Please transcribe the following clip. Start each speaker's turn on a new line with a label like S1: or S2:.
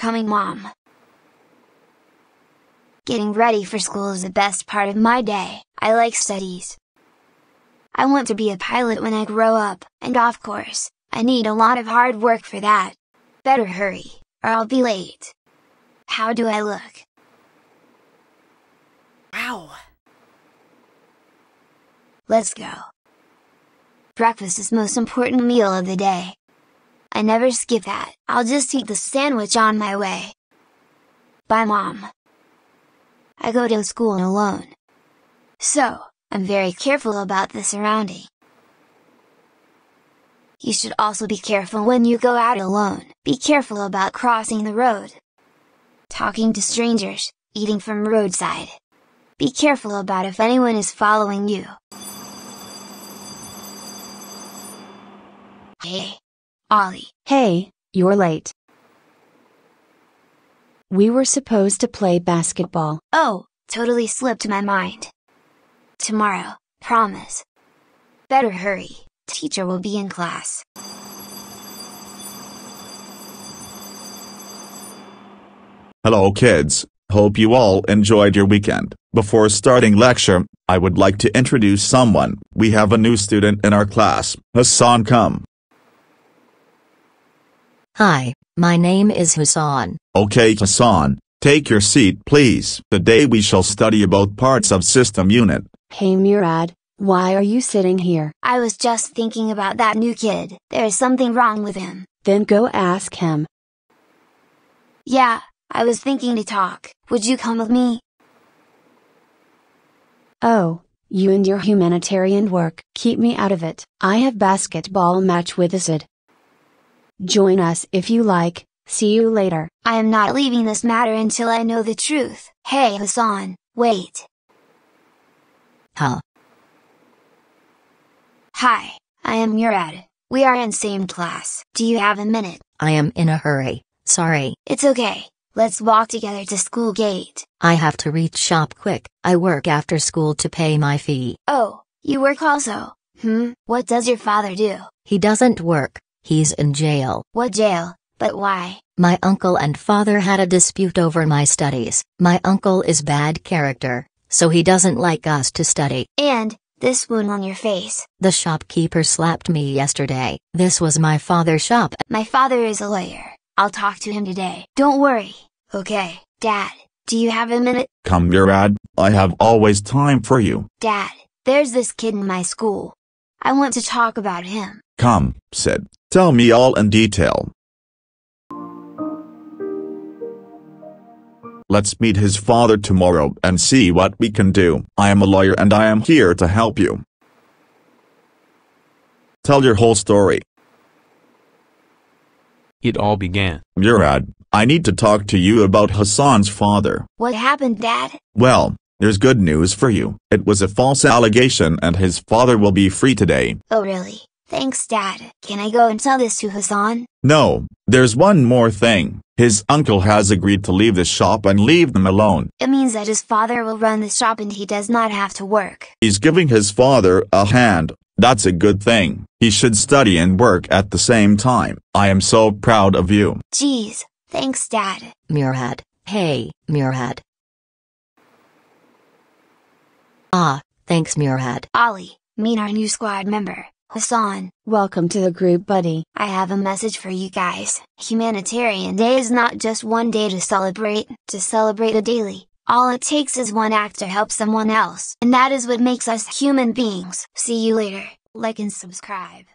S1: Becoming mom. Getting ready for school is the best part of my day, I like studies. I want to be a pilot when I grow up, and of course, I need a lot of hard work for that. Better hurry, or I'll be late. How do I look? Wow! Let's go. Breakfast is most important meal of the day. I never skip that. I'll just eat the sandwich on my way. Bye mom. I go to school alone. So, I'm very careful about the surrounding. You should also be careful when you go out alone. Be careful about crossing the road. Talking to strangers, eating from roadside. Be careful about if anyone is following you. Hey, Ollie.
S2: Hey, you're late. We were supposed to play basketball.
S1: Oh, totally slipped my mind. Tomorrow, promise. Better hurry, teacher will be in class.
S3: Hello kids, hope you all enjoyed your weekend. Before starting lecture, I would like to introduce someone. We have a new student in our class, Hassan Kum.
S4: Hi, my name is
S2: Hassan.
S3: Okay Hassan, take your seat please. Today we shall study about parts of system unit.
S2: Hey Murad, why are you sitting here? I was just
S1: thinking about that new
S2: kid. There is
S1: something wrong with him.
S2: Then go ask him.
S1: Yeah, I was thinking to talk. Would you come with me?
S2: Oh, you and your humanitarian work. Keep me out of it. I have basketball match with Azid. Join us if you like, see you later.
S1: I am not leaving this
S2: matter until I know the truth. Hey Hassan, wait.
S4: Huh?
S1: Hi, I am Murad. We are in same class. Do you have a minute?
S4: I am in a hurry, sorry.
S1: It's okay. Let's walk together to school gate.
S4: I have to reach shop quick. I work after school to pay my fee.
S1: Oh, you work also? Hmm, what does your father do?
S4: He doesn't work. He's in jail.
S1: What jail? But why?
S4: My uncle and father had a dispute over my studies. My uncle is bad character, so he doesn't like us to study.
S1: And, this wound on your face.
S4: The shopkeeper slapped me yesterday. This was my father's shop.
S1: My father is a lawyer. I'll talk to him today. Don't worry. Okay, Dad, do you have a minute?
S3: Come, Murad. I have always time for you.
S1: Dad, there's this kid in my school. I want to talk about him.
S3: Come, said Tell me all in detail. Let's meet his father tomorrow and see what we can do. I am a lawyer and I am here to help you. Tell your whole story.
S1: It all began.
S3: Murad, I need to talk to you about Hassan's father.
S1: What happened, Dad?
S3: Well, there's good news for you. It was a false allegation and his father will be free today.
S1: Oh, really? Thanks dad. Can I go and tell this to Hassan?
S3: No, there's one more thing. His uncle has agreed to leave the shop and leave them alone.
S1: It means that his father will run the shop and he does not have to work.
S3: He's giving his father a hand. That's a good thing. He should study and work at the same time. I am so proud of you.
S1: Geez, thanks dad.
S4: Murad, hey, Murad. Ah, thanks Murad.
S1: Ollie, meet our new squad member. Hassan,
S2: welcome to the group buddy.
S1: I have a message for you guys. Humanitarian Day is not just one day to celebrate, to celebrate a daily. All it takes is one act to help someone else. And that is what makes us human beings. See you later. Like and subscribe.